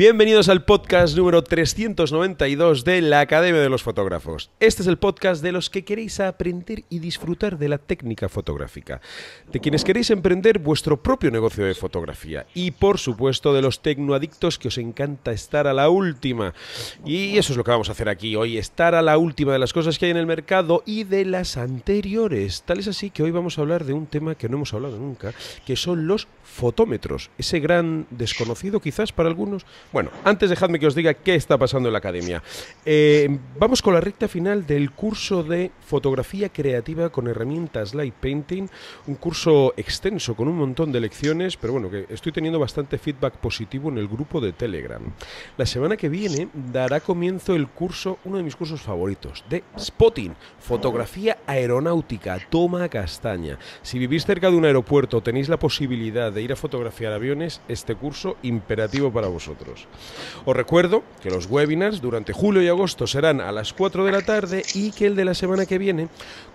Bienvenidos al podcast número 392 de la Academia de los Fotógrafos. Este es el podcast de los que queréis aprender y disfrutar de la técnica fotográfica, de quienes queréis emprender vuestro propio negocio de fotografía y por supuesto de los tecnoadictos que os encanta estar a la última. Y eso es lo que vamos a hacer aquí hoy, estar a la última de las cosas que hay en el mercado y de las anteriores. Tal es así que hoy vamos a hablar de un tema que no hemos hablado nunca, que son los fotómetros, ese gran desconocido quizás para algunos bueno, antes dejadme que os diga qué está pasando en la academia. Eh, vamos con la recta final del curso de fotografía creativa con herramientas Light Painting, un curso extenso con un montón de lecciones, pero bueno, que estoy teniendo bastante feedback positivo en el grupo de Telegram. La semana que viene dará comienzo el curso, uno de mis cursos favoritos, de Spotting, fotografía aeronáutica, toma castaña. Si vivís cerca de un aeropuerto, tenéis la posibilidad de ir a fotografiar aviones, este curso imperativo para vosotros. Os recuerdo que los webinars durante julio y agosto serán a las 4 de la tarde y que el de la semana que viene,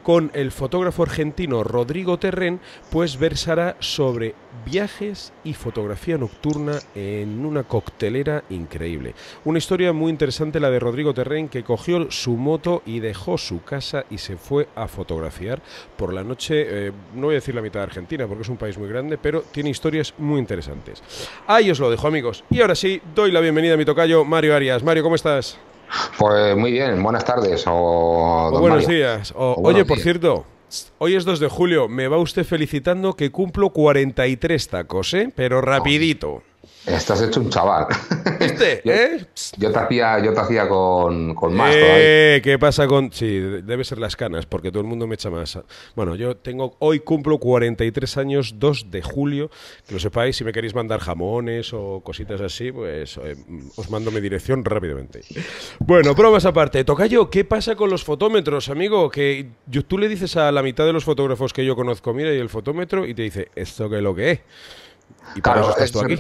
con el fotógrafo argentino Rodrigo Terren, pues versará sobre viajes y fotografía nocturna en una coctelera increíble. Una historia muy interesante la de Rodrigo Terren que cogió su moto y dejó su casa y se fue a fotografiar por la noche, eh, no voy a decir la mitad de Argentina porque es un país muy grande, pero tiene historias muy interesantes. Ahí os lo dejo amigos. Y ahora sí, doy la bienvenida a mi tocayo Mario Arias. Mario, ¿cómo estás? Pues muy bien, buenas tardes. O, buenos días. oye, por cierto, hoy es 2 de julio. Me va usted felicitando que cumplo 43 tacos, ¿eh? Pero rapidito. estás hecho un chaval. ¿eh? Yo, te hacía, yo te hacía con, más. Eh, ¿Qué pasa con.? Sí, debe ser las canas, porque todo el mundo me echa más. Bueno, yo tengo. Hoy cumplo 43 años, 2 de julio. Que lo sepáis, si me queréis mandar jamones o cositas así, pues eh, os mando mi dirección rápidamente. Bueno, bromas aparte. Tocayo, ¿qué pasa con los fotómetros, amigo? Que tú le dices a la mitad de los fotógrafos que yo conozco, mira, y el fotómetro, y te dice, ¿esto qué es lo que es? Y claro, estás tú aquí.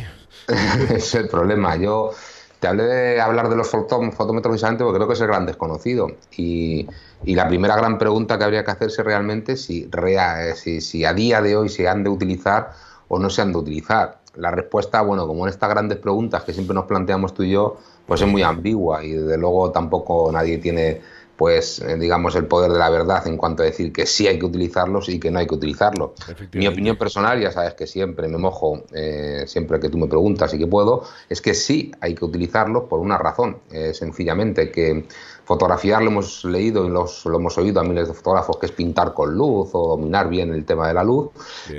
es el problema. Yo te hablé de hablar de los fotómetros precisamente porque creo que es el gran desconocido. Y, y la primera gran pregunta que habría que hacerse realmente si, eh, si, si a día de hoy se han de utilizar o no se han de utilizar. La respuesta, bueno, como en estas grandes preguntas que siempre nos planteamos tú y yo, pues es muy ambigua y desde luego tampoco nadie tiene pues eh, digamos el poder de la verdad en cuanto a decir que sí hay que utilizarlos y que no hay que utilizarlos. Mi opinión personal, ya sabes que siempre me mojo, eh, siempre que tú me preguntas y que puedo, es que sí hay que utilizarlos por una razón, eh, sencillamente que Fotografiar lo hemos leído y lo hemos oído a miles de fotógrafos, que es pintar con luz o dominar bien el tema de la luz.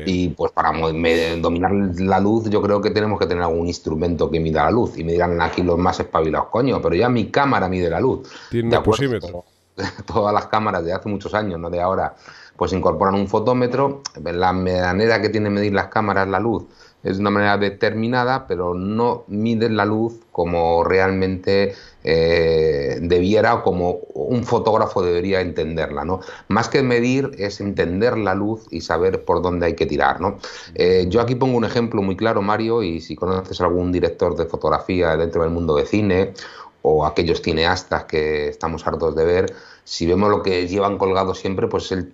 Y pues para dominar la luz yo creo que tenemos que tener algún instrumento que mida la luz. Y me dirán aquí los más espabilados, coño, pero ya mi cámara mide la luz. Tiene un pues, Todas las cámaras de hace muchos años, no de ahora, pues incorporan un fotómetro. La manera que tienen medir las cámaras la luz es una manera determinada, pero no miden la luz como realmente eh, debiera o como un fotógrafo debería entenderla. ¿no? Más que medir es entender la luz y saber por dónde hay que tirar. Eh, yo aquí pongo un ejemplo muy claro, Mario, y si conoces algún director de fotografía dentro del mundo de cine o aquellos cineastas que estamos hartos de ver, si vemos lo que llevan colgado siempre, pues el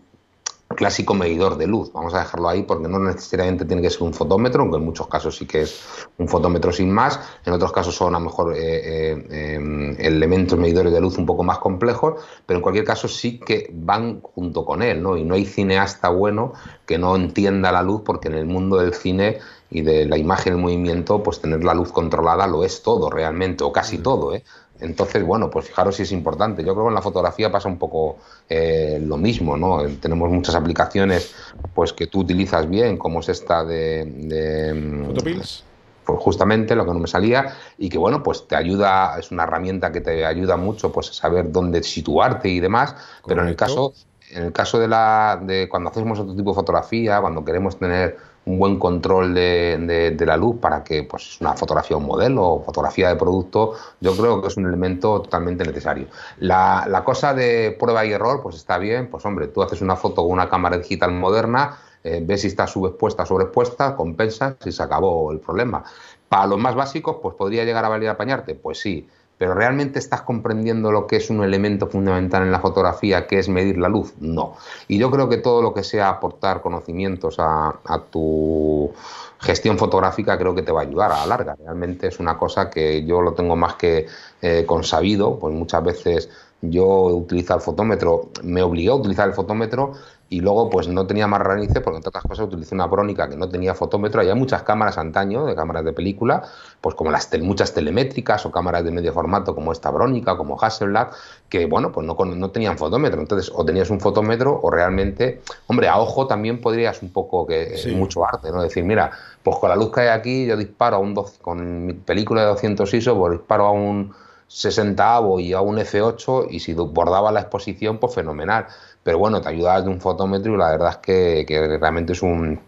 clásico medidor de luz. Vamos a dejarlo ahí porque no necesariamente tiene que ser un fotómetro, aunque en muchos casos sí que es un fotómetro sin más. En otros casos son a lo mejor eh, eh, em, elementos medidores de luz un poco más complejos, pero en cualquier caso sí que van junto con él, ¿no? Y no hay cineasta bueno que no entienda la luz porque en el mundo del cine y de la imagen en movimiento, pues tener la luz controlada lo es todo realmente, o casi mm. todo, ¿eh? Entonces, bueno, pues fijaros si es importante. Yo creo que en la fotografía pasa un poco eh, lo mismo, ¿no? Eh, tenemos muchas aplicaciones pues que tú utilizas bien, como es esta de... de mm, Pues justamente lo que no me salía y que bueno pues te ayuda es una herramienta que te ayuda mucho pues a saber dónde situarte y demás pero en el caso en el caso de la de cuando hacemos otro tipo de fotografía cuando queremos tener un buen control de, la luz para que pues una fotografía un modelo o fotografía de producto yo creo que es un elemento totalmente necesario la, cosa de prueba y error pues está bien pues hombre tú haces una foto con una cámara digital moderna eh, ves si está subexpuesta sobreexpuesta compensas y se acabó el problema para los más básicos pues podría llegar a valer apañarte pues sí pero ¿realmente estás comprendiendo lo que es un elemento fundamental en la fotografía, que es medir la luz? No. Y yo creo que todo lo que sea aportar conocimientos a, tu gestión fotográfica creo que te va a ayudar a la larga. Realmente es una cosa que yo lo tengo más que eh, consabido, pues muchas veces yo utilizo el fotómetro, me obligué a utilizar el fotómetro y luego pues no tenía más ranice porque entre otras cosas utilicé una brónica que no tenía fotómetro. Había muchas cámaras antaño, de cámaras de película, pues como las muchas telemétricas o cámaras de medio formato como esta brónica, como Hasselblad, que bueno, pues no, no tenían fotómetro. Entonces o tenías un fotómetro o realmente, hombre, a ojo también podrías un poco que eh, mucho arte, ¿no? Decir, mira, pues con la luz que hay aquí yo disparo a un con mi película de 200 ISO, pues disparo a un 60 y a un F8 y si bordaba la exposición, pues fenomenal pero bueno, te ayudas de un fotómetro y la verdad es que, realmente es un,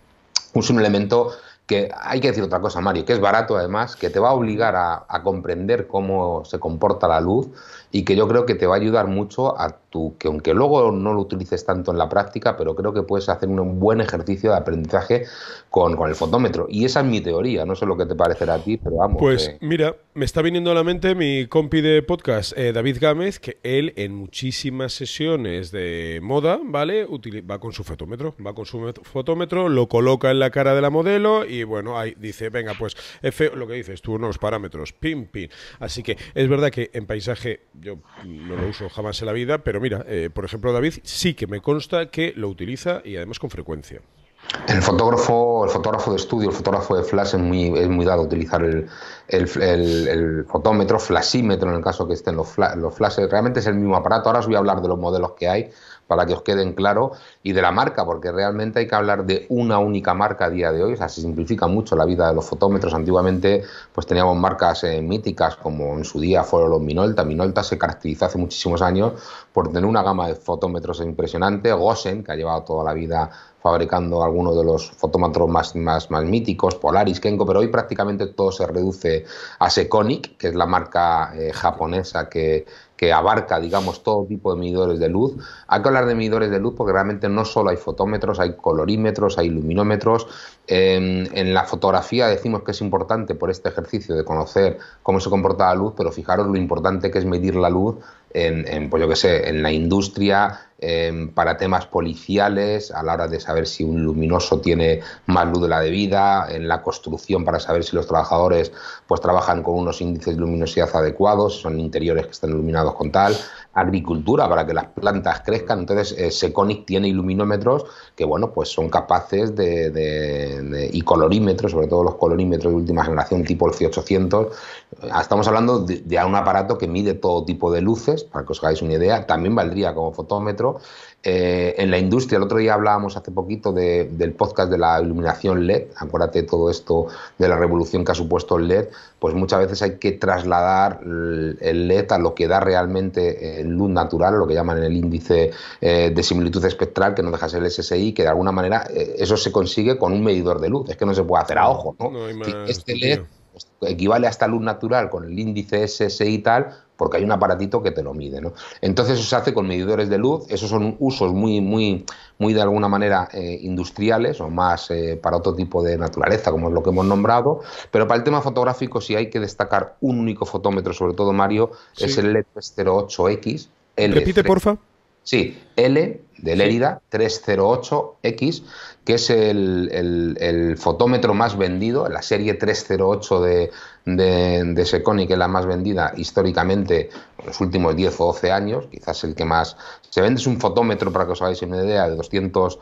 un elemento que hay que decir otra cosa, Mario, que es barato además, que te va a obligar a, a, comprender cómo se comporta la luz y que yo creo que te va a ayudar mucho a que aunque luego no lo utilices tanto en la práctica, pero creo que puedes hacer un buen ejercicio de aprendizaje con, el fotómetro. Y esa es mi teoría, no sé lo que te parecerá a ti, pero vamos. Pues eh. mira, me está viniendo a la mente mi compi de podcast, eh, David Gámez, que él en muchísimas sesiones de moda, ¿vale? va con su fotómetro, va con su fotómetro, lo coloca en la cara de la modelo y bueno, ahí dice, venga, pues F, lo que dices tú, unos parámetros, pim, pim. Así que es verdad que en paisaje yo no lo uso jamás en la vida, pero mira, eh, por ejemplo, David sí que me consta que lo utiliza y además con frecuencia. El fotógrafo, el fotógrafo de estudio, el fotógrafo de flash es muy, es muy dado utilizar el, fotómetro, flasímetro en el caso que estén los, los flashes. Realmente es el mismo aparato. Ahora os voy a hablar de los modelos que hay para que os queden claro, y de la marca, porque realmente hay que hablar de una única marca a día de hoy, o sea, se simplifica mucho la vida de los fotómetros. Antiguamente, pues teníamos marcas eh, míticas, como en su día fueron los Minolta. Minolta se caracterizó hace muchísimos años por tener una gama de fotómetros impresionante, Gosen, que ha llevado toda la vida fabricando algunos de los fotómetros más, más, míticos, Polaris, Kenko, pero hoy prácticamente todo se reduce a Seconic, que es la marca eh, japonesa que, abarca, digamos, todo tipo de medidores de luz. Hay que hablar de medidores de luz porque realmente no solo hay fotómetros, hay colorímetros, hay luminómetros. en la fotografía decimos que es importante por este ejercicio de conocer cómo se comporta la luz, pero fijaros lo importante que es medir la luz en, pues yo que sé, en la industria, Em, para temas policiales, a la hora de saber si un luminoso tiene más luz de la debida, en la construcción para saber si los trabajadores pues trabajan con unos índices de luminosidad adecuados, si son interiores que están iluminados con tal, agricultura para que las plantas crezcan, entonces eh, Seconic tiene iluminómetros que bueno pues son capaces de, y colorímetros, sobre todo los colorímetros de última generación tipo el C800, eh, estamos hablando de un aparato que mide todo tipo de luces, para que os hagáis una idea, también valdría como fotómetro eh, en la industria, el otro día hablábamos hace poquito del podcast de la iluminación LED, acuérdate todo esto de la revolución que ha supuesto el LED, pues muchas veces hay que trasladar el LED a lo que da realmente eh, luz natural, lo que llaman el índice eh, de similitud espectral, que no deja ser el SSI, que de alguna manera eso se consigue con un medidor de luz, es que no se puede hacer a ojo, este LED pues, equivale a esta luz natural con el índice SSI y tal, porque hay un aparatito que te lo mide. ¿no? Entonces eso se hace con medidores de luz, esos son usos muy, muy, muy de alguna manera eh, industriales o más eh, para otro tipo de naturaleza, como es lo que hemos nombrado, pero para el tema fotográfico si hay que destacar un único fotómetro, sobre todo Mario, es el LED 08X. Repite, porfa. Sí, L de Lérida 308X, que es el, fotómetro más vendido, la serie 308 de, de, de Seconi, que es la más vendida históricamente en los últimos 10 o 12 años, quizás el que más se vende es un fotómetro, para que os hagáis una idea, de 216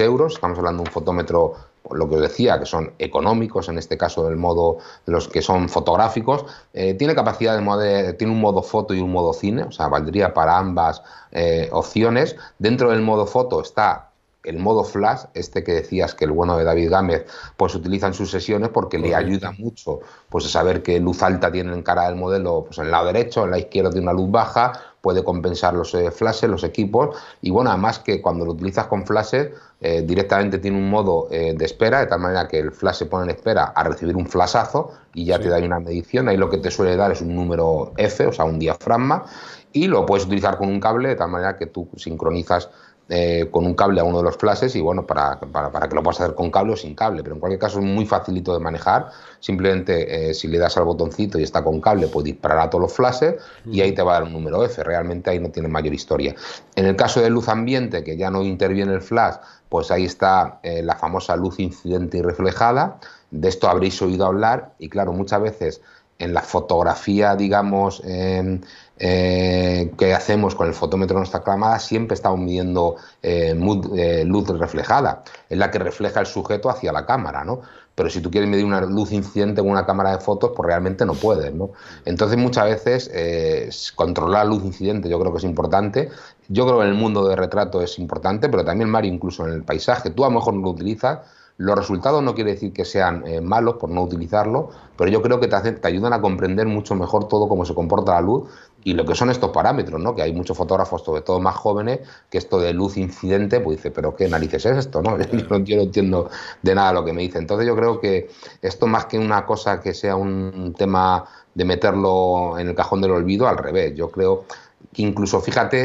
eh, euros, estamos hablando de un fotómetro lo que os decía, que son económicos, en este caso del modo, los que son fotográficos, eh, tiene capacidad de, modo, tiene un modo foto y un modo cine, o sea, valdría para ambas eh, opciones. Dentro del modo foto está el modo flash, este que decías que el bueno de David Gámez, pues utiliza en sus sesiones porque le ayuda mucho pues a saber qué luz alta tiene en cara del modelo pues en el lado derecho, en la izquierda de una luz baja, puede compensar los eh, flashes, los equipos. Y bueno, además que cuando lo utilizas con flashes, eh, directamente tiene un modo eh, de espera, de tal manera que el flash se pone en espera a recibir un flashazo y ya te da una medición. Ahí lo que te suele dar es un número F, o sea, un diafragma. Y lo puedes utilizar con un cable, de tal manera que tú sincronizas eh, con un cable a uno de los flashes y bueno, para, que lo puedas hacer con cable o sin cable, pero en cualquier caso es muy facilito de manejar, simplemente eh, si le das al botoncito y está con cable, pues disparará todos los flashes y ahí te va a dar un número F, realmente ahí no tiene mayor historia. En el caso de luz ambiente, que ya no interviene el flash, pues ahí está eh, la famosa luz incidente y reflejada, de esto habréis oído hablar y claro, muchas veces en la fotografía, digamos, em, eh, que hacemos con el fotómetro de nuestra cámara, siempre estamos midiendo eh, eh, luz reflejada, es la que refleja el sujeto hacia la cámara, ¿no? Pero si tú quieres medir una luz incidente con una cámara de fotos, pues realmente no puedes, ¿no? Entonces muchas veces controlar la luz incidente yo creo que es importante. Yo creo que en el mundo de retrato es importante, pero también, Mario, incluso en el paisaje. Tú a lo mejor no lo utilizas, los resultados no quiere decir que sean eh, malos por no utilizarlo, pero yo creo que te, ayudan a comprender mucho mejor todo cómo se comporta la luz y lo que son estos parámetros, ¿no? Que hay muchos fotógrafos, sobre todo más jóvenes, que esto de luz incidente, pues dice, pero qué narices es esto, ¿no? Yo, no entiendo de nada lo que me dice. Entonces yo creo que esto más que una cosa que sea un tema de meterlo en el cajón del olvido, al revés. Yo creo que incluso, fíjate,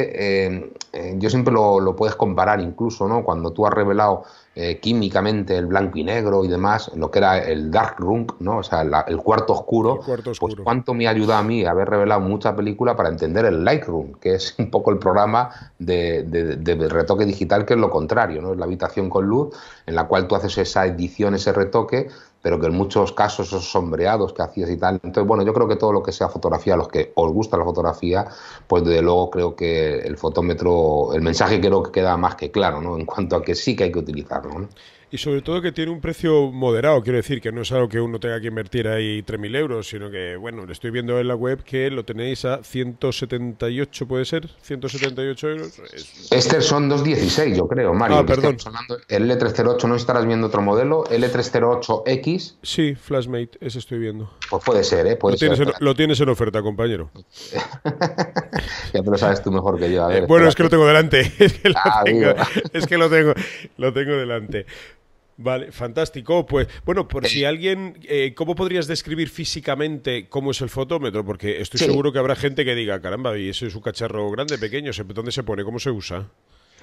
eh, eh, yo siempre lo, lo, puedes comparar incluso, ¿no? Cuando tú has revelado eh, químicamente el blanco y negro y demás, lo que era el dark room, ¿no? o sea, el, cuarto oscuro, pues cuánto me ayuda a mí haber revelado mucha película para entender el light room que es un poco el programa de, retoque digital que es lo contrario, ¿no? es la habitación con luz en la cual tú haces esa edición, ese retoque pero que en muchos casos esos sombreados que hacías y tal. Entonces, bueno, yo creo que todo lo que sea fotografía, a los que os gusta la fotografía, pues desde luego creo que el fotómetro, el mensaje creo que queda más que claro, ¿no? En cuanto a que sí que hay que utilizarlo, y sobre todo que tiene un precio moderado, quiero decir, que no es algo que uno tenga que invertir ahí 3.000 euros, sino que, bueno, le estoy viendo en la web que lo tenéis a 178, ¿puede ser? 178 euros. Este son 2.16, yo creo, Mario. Ah, perdón. el L308, no estarás viendo otro modelo, L308X. Sí, Flashmate, ese estoy viendo. Pues puede ser, ¿eh? Puede lo, ser, tienes en, lo, tienes en, oferta, compañero. ya te lo sabes tú mejor que yo. Eh, bueno, es que lo tengo delante. Es que lo, ah, tengo, es que lo tengo, lo tengo delante. Vale, fantástico. Pues bueno, por si alguien, eh, ¿cómo podrías describir físicamente cómo es el fotómetro? Porque estoy seguro que habrá gente que diga, caramba, y eso es un cacharro grande, pequeño, ¿dónde se pone? ¿Cómo se usa?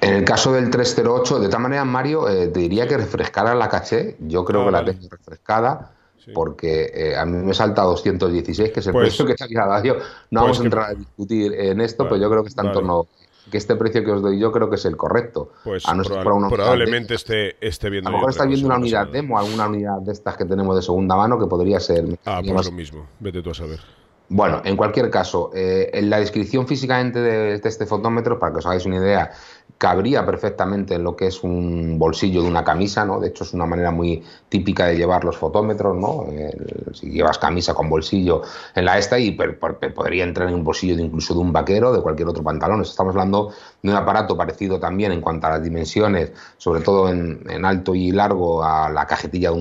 En el caso del 308, de tal manera, Mario, eh, te diría que refrescara la caché. Yo creo ah, que la tengo refrescada. Porque eh, a mí me salta 216, que es el pues precio que se ha No pues vamos a entrar a discutir en esto, pero yo creo que está en torno que este precio que os doy yo creo que es el correcto. Pues a no probablemente esté, esté, viendo. A lo mejor está viendo una unidad demo, alguna unidad de estas que tenemos de segunda mano que podría ser. Ah, pues lo mismo, vete tú a saber. Bueno, en cualquier caso, eh, en la descripción físicamente de, este fotómetro, para que os hagáis una idea, cabría perfectamente en lo que es un bolsillo de una camisa, ¿no? De hecho, es una manera muy típica de llevar los fotómetros, ¿no? si llevas camisa con bolsillo en la esta y podría entrar en un bolsillo incluso de un vaquero, de cualquier otro pantalón. Estamos hablando de un aparato parecido también en cuanto a las dimensiones, sobre todo en, alto y largo a la cajetilla de,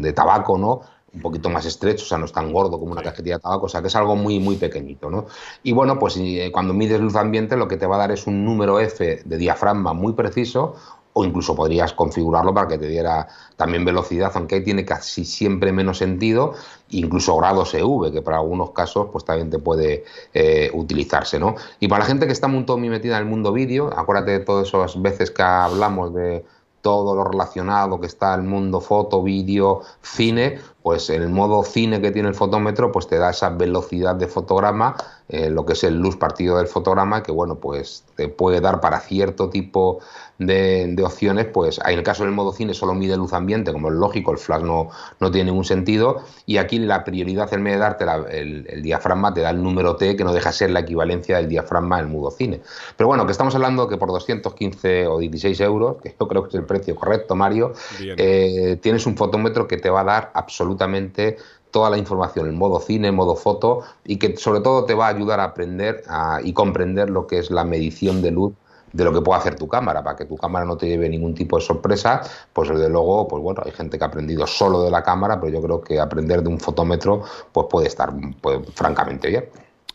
de tabaco, ¿no? un poquito más estrecho, o sea, no es tan gordo como una cajetilla de tabaco, o sea, que es algo muy, muy pequeñito, ¿no? Y bueno, pues eh, cuando mides luz ambiente lo que te va a dar es un número F de diafragma muy preciso, o incluso podrías configurarlo para que te diera también velocidad, aunque ahí tiene casi siempre menos sentido, incluso grados EV, que para algunos casos pues también te puede eh, utilizarse, ¿no? Y para la gente que está un muy metida en el mundo vídeo, acuérdate de todas esas veces que hablamos de todo lo relacionado que está el mundo foto, vídeo, cine, pues el modo cine que tiene el fotómetro pues te da esa velocidad de fotograma, eh, lo que es el luz partido del fotograma, que bueno, pues te puede dar para cierto tipo de, opciones, pues en el caso del modo cine solo mide luz ambiente, como es lógico, el flash no, tiene ningún sentido, y aquí la prioridad en vez de darte el, diafragma te da el número T, que no deja ser la equivalencia del diafragma del modo cine. Pero bueno, que estamos hablando que por 215 o 16 euros, que yo creo que es el precio correcto, Mario, eh, tienes un fotómetro que te va a dar absolutamente absolutamente toda la información en modo cine, modo foto y que sobre todo te va a ayudar a aprender y comprender lo que es la medición de luz de lo que puede hacer tu cámara, para que tu cámara no te lleve ningún tipo de sorpresa, pues desde luego, pues bueno, hay gente que ha aprendido solo de la cámara, pero yo creo que aprender de un fotómetro, pues puede estar pues, francamente bien.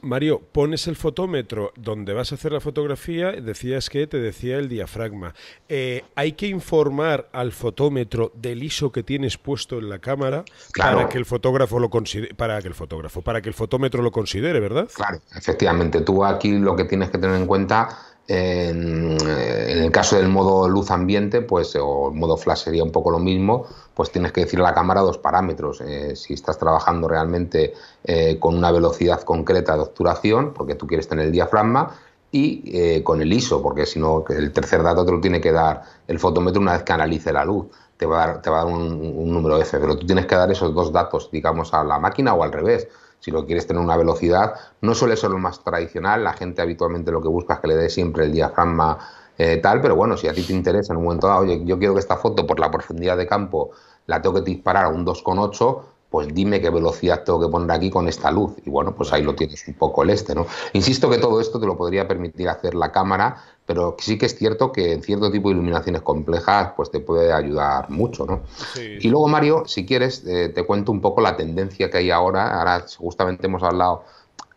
Mario, pones el fotómetro donde vas a hacer la fotografía, decías que te decía el diafragma. Eh, ¿Hay que informar al fotómetro del ISO que tienes puesto en la cámara para que el fotógrafo lo considere, para que el fotógrafo, para que el fotómetro lo considere, ¿verdad? Claro, efectivamente. Tú aquí lo que tienes que tener en cuenta eh, en, el caso del modo luz ambiente, pues, o el modo flash sería un poco lo mismo, pues tienes que decir a la cámara dos parámetros. Eh, si estás trabajando realmente eh, con una velocidad concreta de obturación, porque tú quieres tener el diafragma, y con el ISO, porque si no, el tercer dato te lo tiene que dar el fotómetro una vez que analice la luz. Te va a dar, un, un número F, pero tú tienes que dar esos dos datos, digamos, a la máquina o al revés. Si lo quieres tener una velocidad, no suele ser lo más tradicional. La gente habitualmente lo que busca es que le dé siempre el diafragma eh, tal, pero bueno, si a ti te interesa en un momento dado, oye, yo quiero que esta foto por la profundidad de campo la tengo que disparar a un 2,8 pues dime qué velocidad tengo que poner aquí con esta luz. Y bueno, pues ahí lo tienes un poco el este, ¿no? Insisto que todo esto te lo podría permitir hacer la cámara, pero sí que es cierto que en cierto tipo de iluminaciones complejas, pues te puede ayudar mucho, ¿no? Y luego, Mario, si quieres, eh, te cuento un poco la tendencia que hay ahora. Ahora justamente hemos hablado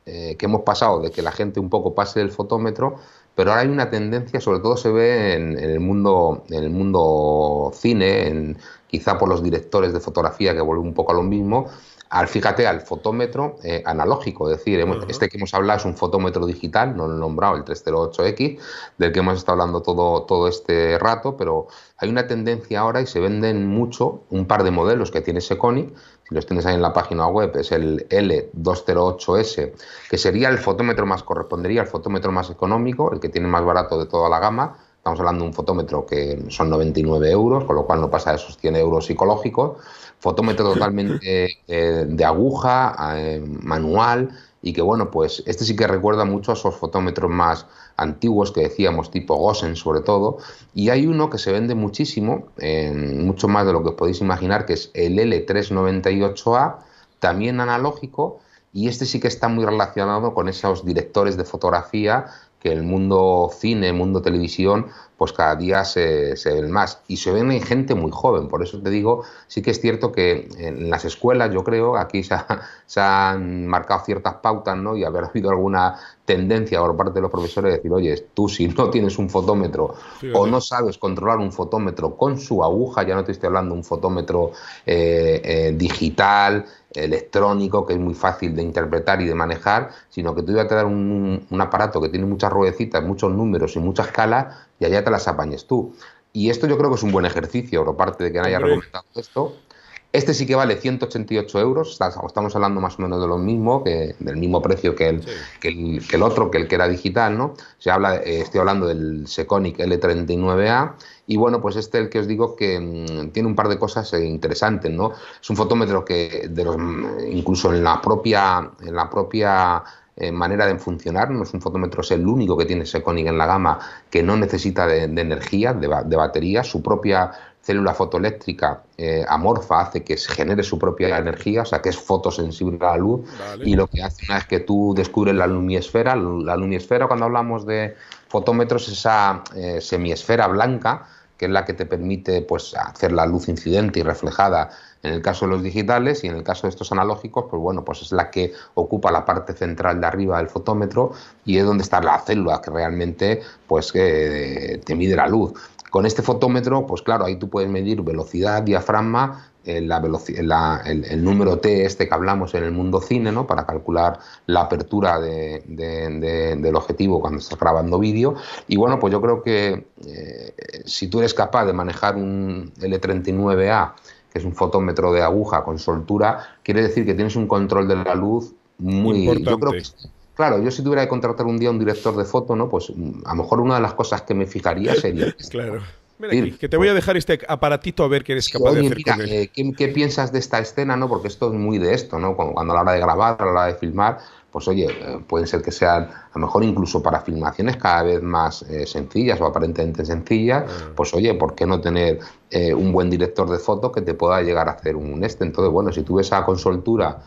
eh, que hemos pasado de que la gente un poco pase del fotómetro pero ahora hay una tendencia, sobre todo se ve en, el, mundo, en el mundo cine, en, quizá por los directores de fotografía que vuelven un poco a lo mismo, al fíjate al fotómetro eh, analógico, es decir, este que hemos hablado es un fotómetro digital, no lo he nombrado, el 308X, del que hemos estado hablando todo, todo este rato, pero hay una tendencia ahora y se venden mucho un par de modelos que tiene Seconi, los tienes ahí en la página web, es el L208S, que sería el fotómetro más, correspondería al fotómetro más económico, el que tiene más barato de toda la gama. Estamos hablando de un fotómetro que son 99 euros, con lo cual no pasa de esos 100 euros psicológicos. Fotómetro totalmente eh, de aguja, eh, manual, y que bueno, pues este sí que recuerda mucho a esos fotómetros más antiguos que decíamos, tipo Gosen sobre todo, y hay uno que se vende muchísimo, mucho más de lo que podéis imaginar, que es el L398A, también analógico, y este sí que está muy relacionado con esos directores de fotografía que el mundo cine, mundo televisión, pues cada día se, se ven más. Y se ven en gente muy joven, por eso te digo, sí que es cierto que en las escuelas, yo creo, aquí se, han marcado ciertas pautas, ¿no? Y haber habido alguna tendencia por parte de los profesores de decir, oye, tú si no tienes un fotómetro o no sabes controlar un fotómetro con su aguja, ya no te estoy hablando un fotómetro eh, eh, digital, electrónico que es muy fácil de interpretar y de manejar, sino que tú ibas a dar un, aparato que tiene muchas ruedecitas, muchos números y mucha escala, y allá te las apañes tú. Y esto yo creo que es un buen ejercicio por parte de quien haya recomendado esto este sí que vale 188 euros, estamos hablando más o menos de lo mismo, del mismo precio que el, otro, que el que era digital, ¿no? Eh, estoy hablando del Seconic L39A y bueno, pues este es el que os digo que mm, tiene un par de cosas eh, interesantes, ¿no? Es un fotómetro que mm, incluso en la propia, eh, manera de funcionar, no es un fotómetro, es el único que tiene Seconic en la gama que no necesita de, energía, de, batería, su propia célula fotoeléctrica eh, amorfa hace que genere su propia energía, o sea, que es fotosensible a la luz. Y lo que hace es que tú descubres la lumiesfera. La lumiesfera, cuando hablamos de fotómetros, es esa eh, semiesfera blanca que es la que te permite pues, hacer la luz incidente y reflejada en el caso de los digitales y en el caso de estos analógicos, pues bueno, pues es la que ocupa la parte central de arriba del fotómetro y es donde está la célula que realmente pues, eh, te mide la luz. Con este fotómetro, pues claro, ahí tú puedes medir velocidad, diafragma eh, el, número T este que hablamos en el mundo cine, ¿no? para calcular la apertura de, del objetivo cuando estás grabando vídeo. Y bueno, pues yo creo que eh, si tú eres capaz de manejar un L39A, que es un fotómetro de aguja con soltura, quiere decir que tienes un control de la luz muy... Claro, yo si tuviera que contratar un día un director de foto, ¿no? Pues mm, a lo mejor una de las cosas que me fijaría sería. claro. Mira, aquí, que te voy a dejar este aparatito a ver qué eres capaz de hacer eh, ¿qué, piensas de esta escena? ¿no? Porque esto es muy de esto, ¿no? Cuando, a la hora de grabar, a la hora de filmar, pues oye, eh, pueden ser que sean, a lo mejor incluso para filmaciones cada vez más eh, sencillas o aparentemente sencillas, ah. pues oye, ¿por qué no tener un buen director de foto que te pueda llegar a hacer un este? Entonces, bueno, si tú ves a consoltura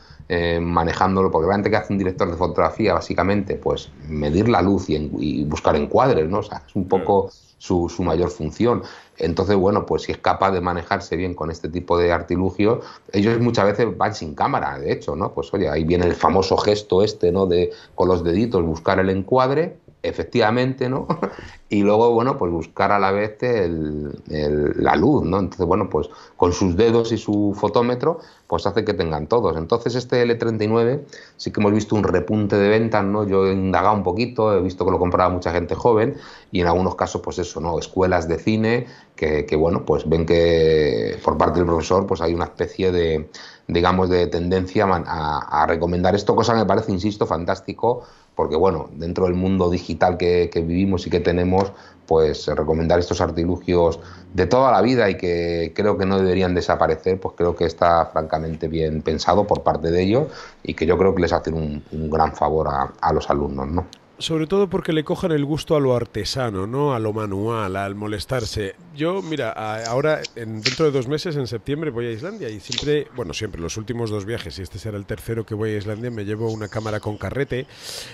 manejándolo, porque realmente que hace un director de fotografía, básicamente, pues medir la luz y, buscar encuadres, ¿no? O sea, es un poco su, su, mayor función. Entonces, bueno, pues si es capaz de manejarse bien con este tipo de artilugio... ellos muchas veces van sin cámara, de hecho, ¿no? Pues oye, ahí viene el famoso gesto este, ¿no? De con los deditos buscar el encuadre efectivamente, ¿no? Y luego, bueno, pues buscar a la vez la luz, ¿no? Entonces, bueno, pues con sus dedos y su fotómetro, pues hace que tengan todos. Entonces, este L39 sí que hemos visto un repunte de ventas, ¿no? Yo he indagado un poquito, he visto que lo compraba mucha gente joven y en algunos casos, pues eso, ¿no? Escuelas de cine que, bueno, pues ven que por parte del profesor, pues hay una especie de, digamos, de tendencia a, a recomendar esto, cosa que me parece, insisto, fantástico porque bueno, dentro del mundo digital que, vivimos y que tenemos, pues eh, recomendar estos artilugios de toda la vida y que creo que no deberían desaparecer, pues creo que está francamente bien pensado por parte de ellos y que yo creo que les hacen un, gran favor a, a los alumnos, ¿no? sobre todo porque le cojan el gusto a lo artesano, ¿no? A lo manual, al molestarse. Yo, mira, ahora, dentro de dos meses, en septiembre, voy a Islandia y siempre, bueno, siempre, los últimos dos viajes, y este será el tercero que voy a Islandia, me llevo una cámara con carrete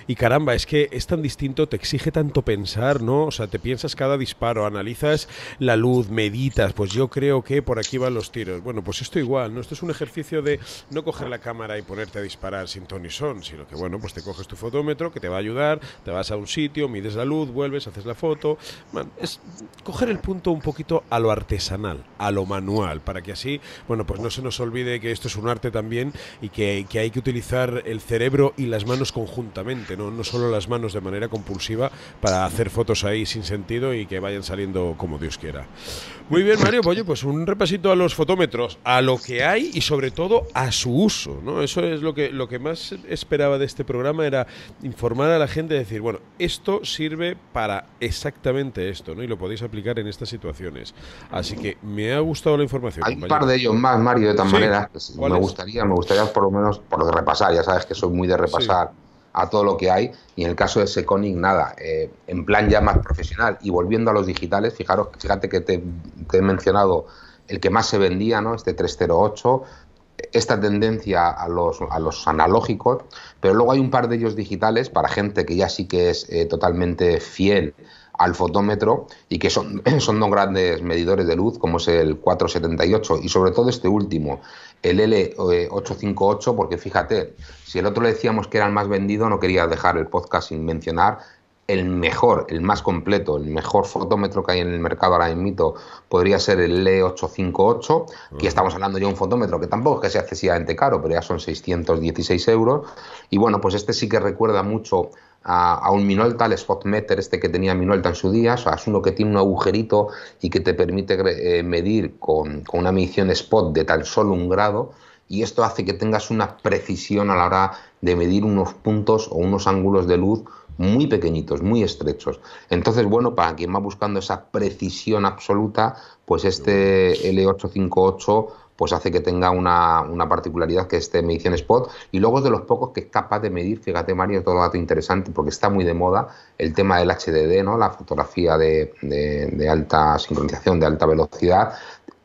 y caramba, es que es tan distinto, te exige tanto pensar, ¿no? O sea, te piensas cada disparo, analizas la luz, meditas, pues yo creo que por aquí van los tiros. Bueno, pues esto igual, ¿no? Esto es un ejercicio de no coger la cámara y ponerte a disparar sin ton son, sino que, bueno, pues te coges tu fotómetro que te va a ayudar, te vas a un sitio, mides la luz, vuelves, haces la foto. es coger el punto un poquito a lo artesanal, a lo manual, para que así, bueno, pues no se nos olvide que esto es un arte también y que, que hay que utilizar el cerebro y las manos conjuntamente, ¿no? no solo las manos de manera compulsiva para hacer fotos ahí sin sentido y que vayan saliendo como Dios quiera. Muy bien, Mario. Oye, pues un repasito a los fotómetros, a lo que hay y sobre todo a su uso. ¿no? Eso es lo que, lo que más esperaba de este programa, era informar a la gente, decir, bueno, esto sirve para exactamente esto, ¿no? Y lo podéis aplicar en estas situaciones. Así que me ha gustado la información. Hay un par de ellos más, Mario, de tal manera. me gustaría, me gustaría por lo menos por de lo repasar, ya sabes que soy muy de repasar a todo lo que hay. Y en el caso de Seconic, nada, eh, en plan ya más profesional. Y volviendo a los digitales, fijaros, fíjate que te, he mencionado el que más se vendía, ¿no? Este 308, esta tendencia a los, a los, analógicos, pero luego hay un par de ellos digitales para gente que ya sí que es eh, totalmente fiel al fotómetro y que son, son dos grandes medidores de luz, como es el 478 y sobre todo este último, el L858, eh, porque fíjate, si el otro le decíamos que era el más vendido, no quería dejar el podcast sin mencionar el mejor, el más completo, el mejor fotómetro que hay en el mercado ahora mismo podría ser el L858, que estamos hablando ya de un fotómetro que tampoco es que sea excesivamente caro, pero ya son 616 euros. Y bueno, pues este sí que recuerda mucho a, un Minolta, el spot meter este que tenía Minolta en su día, o sea, es uno que tiene un agujerito y que te permite eh, medir con, con, una medición spot de tan solo un grado y esto hace que tengas una precisión a la hora de medir unos puntos o unos ángulos de luz muy pequeñitos, muy estrechos. Entonces, bueno, para quien va buscando esa precisión absoluta, pues este L858 pues hace que tenga una, particularidad que esté medición spot. Y luego es de los pocos que es capaz de medir, fíjate Mario, todo dato interesante, porque está muy de moda el tema del HDD, ¿no? la fotografía de, alta sincronización, de alta velocidad,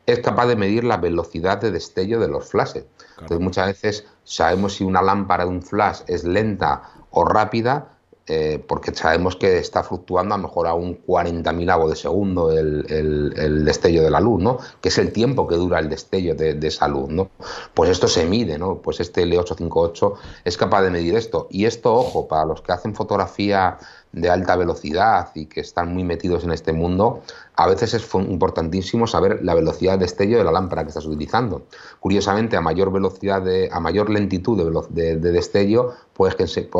es capaz de medir la velocidad de destello de los flashes. Entonces muchas veces sabemos si una lámpara de un flash es lenta o rápida eh, porque sabemos que está fluctuando a lo mejor a un 40 avo de segundo el, destello de la luz, ¿no? Que es el tiempo que dura el destello de, de, esa luz, ¿no? Pues esto se mide, ¿no? Pues este L858 es capaz de medir esto. Y esto, ojo, para los que hacen fotografía de alta velocidad y que están muy metidos en este mundo, a veces es importantísimo saber la velocidad de destello de la lámpara que estás utilizando. Curiosamente, a mayor velocidad, de, a mayor lentitud de, de destello, puedes,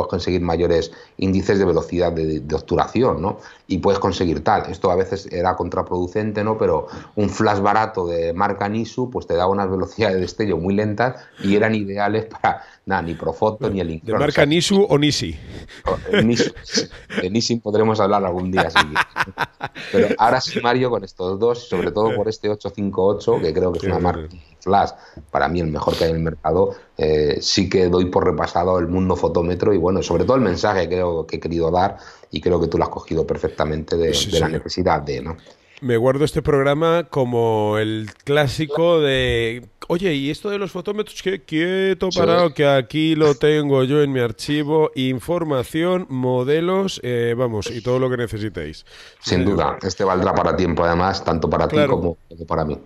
conseguir mayores índices de velocidad de, obturación, ¿no? Y puedes conseguir tal. Esto a veces era contraproducente, ¿no? Pero un flash barato de marca Nisu, pues te da unas velocidades de destello muy lentas y eran ideales para nada, ni Profoto ni el Incron. ¿De marca o Nisu o eh, Nisi? ni si podremos hablar algún día. Pero ahora sí, Mario, con estos dos, sobre todo por este 858, que creo que es una marca flash, para mí el mejor que hay en el mercado, eh, sí que doy por repasado el mundo fotómetro y bueno, sobre todo el mensaje creo que he querido dar y creo que tú lo has cogido perfectamente de, la necesidad de, ¿no? me guardo este programa como el clásico de, oye, ¿y esto de los fotómetros? Qué quieto, parado, que aquí lo tengo yo en mi archivo, información, modelos, eh, vamos, y todo lo que necesitéis. Sin duda, este valdrá para tiempo además, tanto para ti como para mí.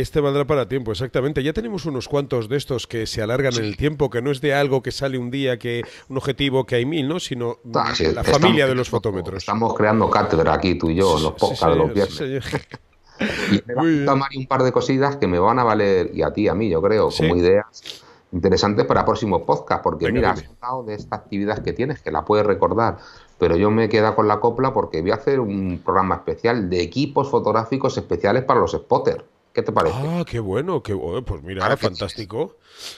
Este valdrá para tiempo, exactamente. Ya tenemos unos cuantos de estos que se alargan en el tiempo, que no es de algo que sale un día, que un objetivo que hay mil, ¿no? Sino mm, ah, la familia de los fotómetros. Estamos creando cátedra aquí tú y yo, los podcasts los y me a un par de cositas que me van a valer, y a ti, a mí, yo creo, como ideas interesantes para próximos podcasts, porque mira, has de esta actividad que tienes, que la puedes recordar, pero yo me queda con la copla porque voy a hacer un programa especial de equipos fotográficos especiales para los spotters. ¿Qué te parece? Ah, qué bueno, qué bueno. Pues mira, fantástico.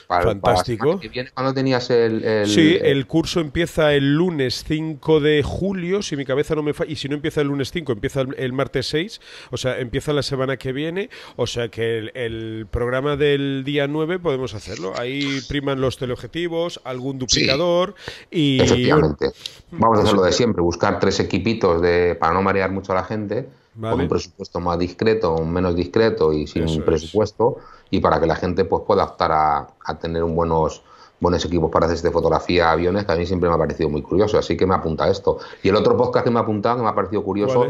fantástico. Para viene, cuando tenías el, el Sí, el... curso empieza el lunes 5 de julio, si mi cabeza no me falla. Y si no empieza el lunes 5, empieza el, martes 6. O sea, empieza la semana que viene. O sea, que el, programa del día 9 podemos hacerlo. Ahí priman los teleobjetivos, algún duplicador y. Efectivamente. Vamos a hacerlo de siempre: buscar tres equipitos de, para no marear mucho a la gente con un presupuesto más discreto menos discreto y sin presupuesto y para que la gente pues pueda optar a, tener un buenos buenos equipos para hacer de este fotografía aviones que a mí siempre me ha parecido muy curioso así que me apunta esto y el otro podcast que me ha apuntado que me ha parecido curioso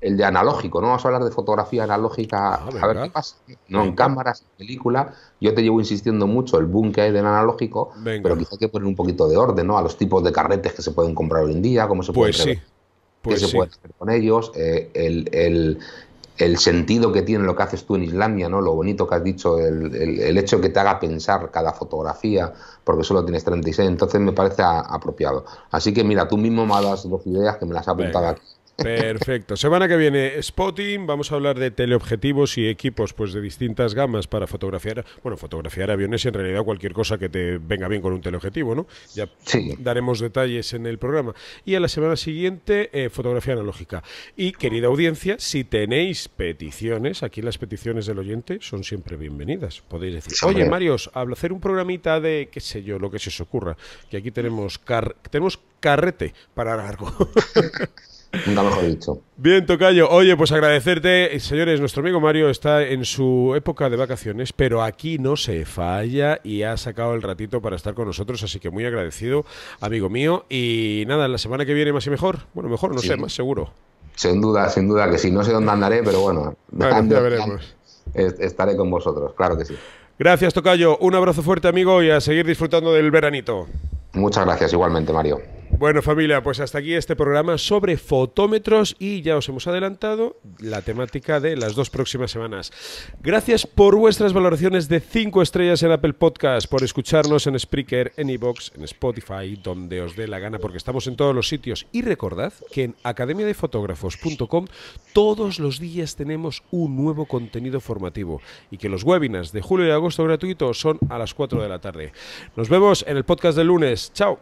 el de analógico no vamos a hablar de fotografía analógica ah, a ver qué pasa no en cámaras en película yo te llevo insistiendo mucho el boom que hay del analógico pero quizá hay que poner un poquito de orden no a los tipos de carretes que se pueden comprar hoy en día cómo se pues pueden sí que pues se puede hacer con ellos, eh, el, el, el, sentido que tiene lo que haces tú en Islandia, ¿no? lo bonito que has dicho, el, el hecho que te haga pensar cada fotografía, porque solo tienes 36, entonces me parece apropiado. Así que mira, tú mismo me das dos ideas que me las ha apuntado aquí Perfecto. Semana que viene Spotting, vamos a hablar de teleobjetivos y equipos pues de distintas gamas para fotografiar, bueno, fotografiar aviones y en realidad cualquier cosa que te venga bien con un teleobjetivo, ¿no? Ya daremos detalles en el programa. Y a la semana siguiente eh, fotografía analógica. Y querida audiencia, si tenéis peticiones, aquí las peticiones del oyente son siempre bienvenidas. Podéis decir, "Oye, Marios, hacer un programita de qué sé yo, lo que se os ocurra, que aquí tenemos tenemos carrete para largo." Nunca mejor dicho. Bien, Tocayo. Oye, pues agradecerte. Señores, nuestro amigo Mario está en su época de vacaciones, pero aquí no se falla y ha sacado el ratito para estar con nosotros, así que muy agradecido, amigo mío. Y nada, la semana que viene más y mejor. Bueno, mejor, no sé, más seguro. Sin duda, sin duda que sí. No sé dónde andaré, pero bueno. bueno ya veremos. Estaré con vosotros, claro que sí. Gracias, Tocayo. Un abrazo fuerte, amigo, y a seguir disfrutando del veranito. Muchas gracias, igualmente, Mario. Bueno, familia, pues hasta aquí este programa sobre fotómetros y ya os hemos adelantado la temática de las dos próximas semanas. Gracias por vuestras valoraciones de 5 estrellas en Apple Podcast, por escucharnos en Spreaker, en Evox, en Spotify, donde os dé la gana, porque estamos en todos los sitios. Y recordad que en academiadefotógrafos.com todos los días tenemos un nuevo contenido formativo y que los webinars de julio y agosto gratuitos son a las 4 de la tarde. Nos vemos en el podcast del lunes. ¡Chao!